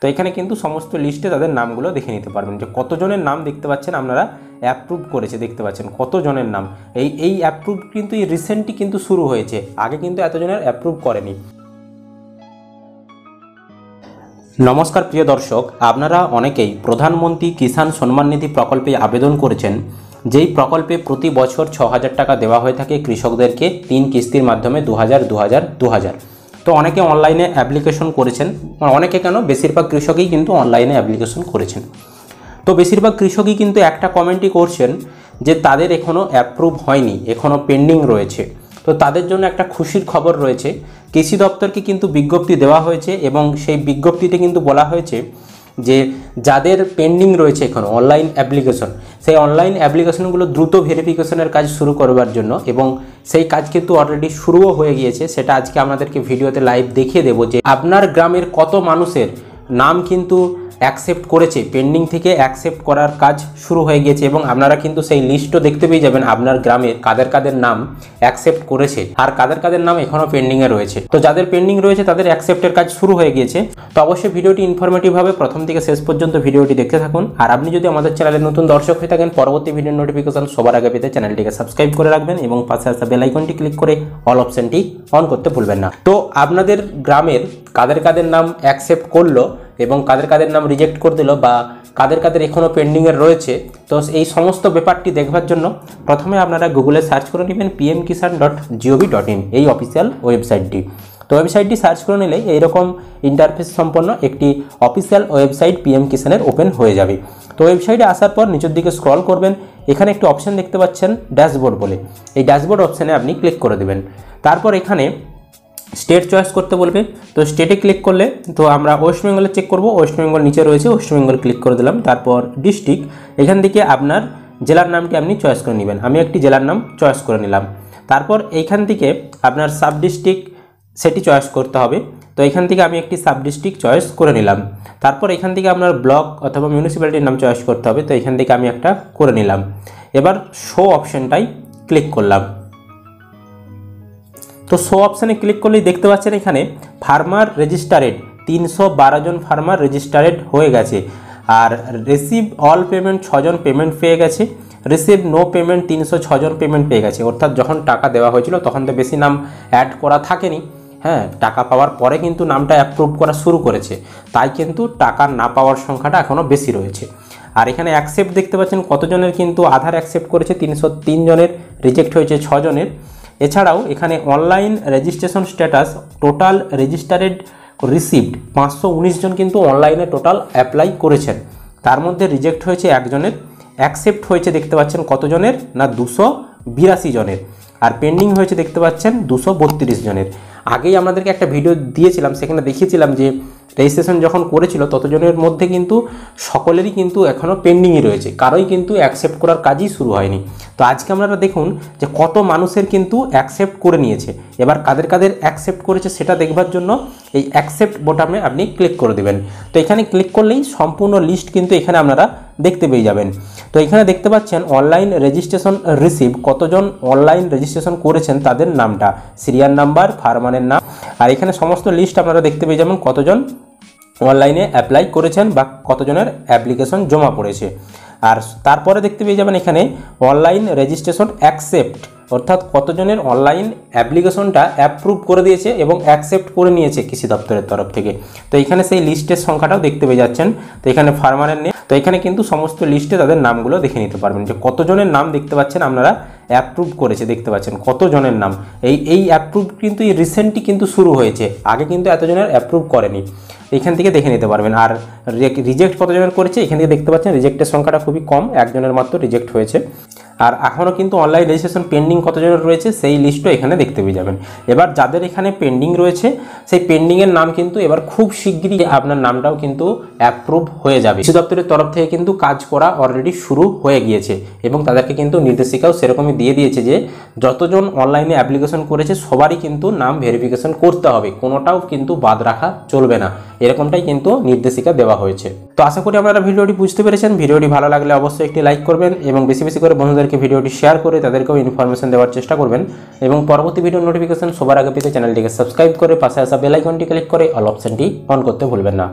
তো এখানে কিন্তু সমস্ত লিস্টে তাদের নামগুলো দেখে নিতে পারবেন যে কতজনের নাম দেখতে পাচ্ছেন আপনারা অ্যাপ্রুভ করেছে দেখতে পাচ্ছেন কতজনের নাম এই এই অ্যাপ্রুভ কিন্তু এই রিসেন্টলি কিন্তু শুরু হয়েছে আগে কিন্তু এতজনের অ্যাপ্রুভ করেনি নমস্কার প্রিয় দর্শক আপনারা অনেকেই প্রধানমন্ত্রী কিষাণ সম্মান নিধি প্রকল্পে আবেদন করেছেন যেই প্রকল্পে প্রতি বছর ছ হাজার টাকা দেওয়া হয়ে থাকে কৃষকদেরকে তিন কিস্তির মাধ্যমে দু হাজার দু হাজার দু হাজার তো অনেকে অনলাইনে অ্যাপ্লিকেশন করেছেন মানে অনেকে কেন বেশিরভাগ কৃষকই কিন্তু অনলাইনে অ্যাপ্লিকেশন করেছেন তো বেশিরভাগ কৃষকই কিন্তু একটা কমেন্টই করছেন যে তাদের এখনও অ্যাপ্রুভ হয়নি এখনও পেন্ডিং রয়েছে তো তাদের জন্য একটা খুশির খবর রয়েছে কৃষি দপ্তরকে কিন্তু বিজ্ঞপ্তি দেওয়া হয়েছে এবং সেই বিজ্ঞপ্তিতে কিন্তু বলা হয়েছে যে যাদের পেন্ডিং রয়েছে এখন অনলাইন অ্যাপ্লিকেশন সেই অনলাইন অ্যাপ্লিকেশনগুলো দ্রুত ভেরিফিকেশনের কাজ শুরু করবার জন্য এবং সেই কাজ কিন্তু অলরেডি শুরুও হয়ে গিয়েছে সেটা আজকে আপনাদেরকে ভিডিওতে লাইভ দেখিয়ে দেবো যে আপনার গ্রামের কত মানুষের নাম কিন্তু অ্যাকসেপ্ট করেছে পেন্ডিং থেকে অ্যাকসেপ্ট করার কাজ শুরু হয়ে গেছে এবং আপনারা কিন্তু সেই লিস্টও দেখতে পেয়ে যাবেন আপনার গ্রামের কাদের কাদের নাম অ্যাকসেপ্ট করেছে আর কাদের কাদের নাম এখনও পেন্ডিংয়ে রয়েছে তো যাদের পেন্ডিং রয়েছে তাদের অ্যাকসেপ্টের কাজ শুরু হয়ে গিয়েছে তো অবশ্যই ভিডিওটি ইনফরমেটিভ হবে প্রথম থেকে শেষ পর্যন্ত ভিডিওটি দেখতে থাকুন আর আপনি যদি আমাদের চ্যানেলে নতুন দর্শক হয়ে থাকেন পরবর্তী ভিডিও নোটিফিকেশন সবার আগে পেতে চ্যানেলটিকে সাবস্ক্রাইব করে রাখবেন এবং পাশে আসা বেলাইকনটি ক্লিক করে অল অপশানটি অন করতে ভুলবেন না তো আপনাদের গ্রামের কাদের কাদের নাম অ্যাকসেপ্ট করলো এবং কাদের কাদের নাম রিজেক্ট করে দিল বা কাদের কাদের এখনও পেন্ডিংয়ের রয়েছে তো এই সমস্ত ব্যাপারটি দেখবার জন্য প্রথমে আপনারা গুগলে সার্চ করে নেবেন PM Kisan dot gov dot in এই অফিসিয়াল ওয়েবসাইটটি তো ওয়েবসাইটটি সার্চ করে নিলে এইরকম ইন্টারফেস সম্পন্ন একটি অফিসিয়াল ওয়েবসাইট পিএম কিষানের ওপেন হয়ে যাবে তো ওয়েবসাইটে আসার পর নিচের দিকে স্ক্রল করবেন এখানে একটি অপশান দেখতে পাচ্ছেন ড্যাশবোর্ড বলে এই ড্যাশবোর্ড অপশানে আপনি ক্লিক করে দেবেন তারপর এখানে স্টেট চয়েস করতে বলবে তো স্টেটে ক্লিক করলে তো আমরা ওয়েস্ট বেঙ্গলে চেক করব ওয়েস্ট বেঙ্গল নিচে রয়েছে ওয়েস্ট বেঙ্গল ক্লিক করে দিলাম তারপর ডিস্ট্রিক্ট এখান থেকে আপনার জেলার নামটি আপনি চয়েস করে নেবেন আমি একটি জেলার নাম চয়েস করে নিলাম তারপর এইখান থেকে আপনার সাব ডিস্ট্রিক্ট সেটি চয়েস করতে হবে তো এখান থেকে আমি একটি সাব ডিস্ট্রিক্ট চয়েস করে নিলাম তারপর এখান থেকে আপনার ব্লক অথবা মিউনিসিপ্যালিটির নাম চয়েস করতে হবে তো এখান থেকে আমি একটা করে নিলাম এবার শো অপশানটাই ক্লিক করলাম তো শো অপশানে ক্লিক করলেই দেখতে পাচ্ছেন এখানে ফার্মার রেজিস্টারেড তিনশো জন ফার্মার রেজিস্টারেড হয়ে গেছে আর রিসিভ অল পেমেন্ট ছজন পেমেন্ট পেয়ে গেছে রিসিভ নো পেমেন্ট তিনশো ছজন পেমেন্ট পেয়ে গেছে অর্থাৎ যখন টাকা দেওয়া হয়েছিল তখন তো বেশি নাম অ্যাড করা থাকেনি হ্যাঁ টাকা পাওয়ার পরে কিন্তু নামটা অ্যাপ্রুভ করা শুরু করেছে তাই কিন্তু টাকা না পাওয়ার সংখ্যাটা এখনও বেশি রয়েছে আর এখানে অ্যাকসেপ্ট দেখতে পাচ্ছেন কতজনের কিন্তু আধার অ্যাকসেপ্ট করেছে তিনশো জনের রিজেক্ট হয়েছে ছজনের এছাড়াও এখানে online registration status total registered received পাঁচশো জন কিন্তু অনলাইনে টোটাল অ্যাপ্লাই করেছেন তার মধ্যে রিজেক্ট হয়েছে একজনের অ্যাকসেপ্ট হয়েছে দেখতে পাচ্ছেন কতজনের না দুশো বিরাশি জনের আর পেন্ডিং হয়েছে দেখতে পাচ্ছেন দুশো বত্রিশ জনের আগেই আমাদেরকে একটা ভিডিও দিয়েছিলাম সেখানে দেখিয়েছিলাম যে রেজিস্ট্রেশন যখন করেছিল ততজনের মধ্যে কিন্তু সকলেরই কিন্তু এখনও পেন্ডিংই রয়েছে কারোই কিন্তু অ্যাকসেপ্ট করার কাজই শুরু হয়নি তো আজকে আপনারা দেখুন যে কত মানুষের কিন্তু অ্যাকসেপ্ট করে নিয়েছে এবার কাদের কাদের অ্যাকসেপ্ট করেছে সেটা দেখবার জন্য এই অ্যাকসেপ্ট বোটামে আপনি ক্লিক করে দেবেন তো এখানে ক্লিক করলেই সম্পূর্ণ লিস্ট কিন্তু এখানে আপনারা দেখতে পেয়ে যাবেন তো এখানে দেখতে পাচ্ছেন অনলাইন রেজিস্ট্রেশন রিসিভ কতজন অনলাইন রেজিস্ট্রেশন করেছেন তাদের নামটা সিরিয়াল নাম্বার ফার্মানের নাম আর এখানে সমস্ত লিস্ট আপনারা দেখতে পেয়ে যাবেন কতজন অনলাইনে অ্যাপ্লাই করেছেন বা কতজনের অ্যাপ্লিকেশন জমা পড়েছে আর তারপরে দেখতে পেয়ে যাবেন এখানে অনলাইন রেজিস্ট্রেশন অ্যাকসেপ্ট অর্থাৎ কতজনের অনলাইন অ্যাপ্লিকেশনটা অ্যাপ্রুভ করে দিয়েছে এবং অ্যাকসেপ্ট করে নিয়েছে কৃষি দপ্তরের তরফ থেকে তো এখানে সেই লিস্টের সংখ্যাটাও দেখতে পেয়ে যাচ্ছেন তো এখানে ফার্মারের নেই তো এখানে কিন্তু সমস্ত লিস্টে তাদের নামগুলো দেখে নিতে পারবেন যে কতজনের নাম দেখতে পাচ্ছেন আপনারা অ্যাপ্রুভ করেছে দেখতে পাচ্ছেন কতজনের নাম এই এই অ্যাপ্রুভ কিন্তু এই রিসেন্টলি কিন্তু শুরু হয়েছে আগে কিন্তু এতজনের অ্যাপ্রুভ করেনি এখান থেকে দেখে নিতে পারবেন আর রিজেক্ট কতজনের করেছে এখান থেকে দেখতে পাচ্ছেন রিজেক্টের সংখ্যাটা খুবই কম একজনের মাত্র রিজেক্ট হয়েছে আর এখনও কিন্তু অনলাইন রেজিস্ট্রেশন পেন্ডিং কতজনের রয়েছে সেই লিস্টও এখানে দেখতে পেয়ে যাবেন এবার যাদের এখানে পেন্ডিং রয়েছে সেই পেন্ডিংয়ের নাম কিন্তু এবার খুব শিগগিরই আপনার নামটাও কিন্তু অ্যাপ্রুভ হয়ে যাবে কৃষি দপ্তরের তরফ থেকে কিন্তু কাজ করা অলরেডি শুরু হয়ে গিয়েছে এবং তাদেরকে কিন্তু নির্দেশিকাও সেরকমই দিয়ে দিয়েছে যে যতজন অনলাইনে অ্যাপ্লিকেশন করেছে সবারই কিন্তু নাম ভেরিফিকেশন করতে হবে কোনোটাও কিন্তু বাদ রাখা চলবে না এরকমটাই কিন্তু নির্দেশিকা দেওয়া হয়েছে তো আশা করি আপনারা ভিডিওটি বুঝতে পেরেছেন ভিডিওটি ভালো লাগলে অবশ্যই একটি লাইক করবেন এবং বেশি বেশি করে বন্ধুদেরকে ভিডিওটি শেয়ার করে তাদেরকেও ইনফরমেশন দেওয়ার চেষ্টা করবেন এবং পরবর্তী ভিডিও নোটিফিকেশন সবার আগে পেতে চ্যানেলটিকে সাবস্ক্রাইব করে পাশে আসা বেলাইকনটি ক্লিক করে অল অপশানটি অন করতে ভুলবেন না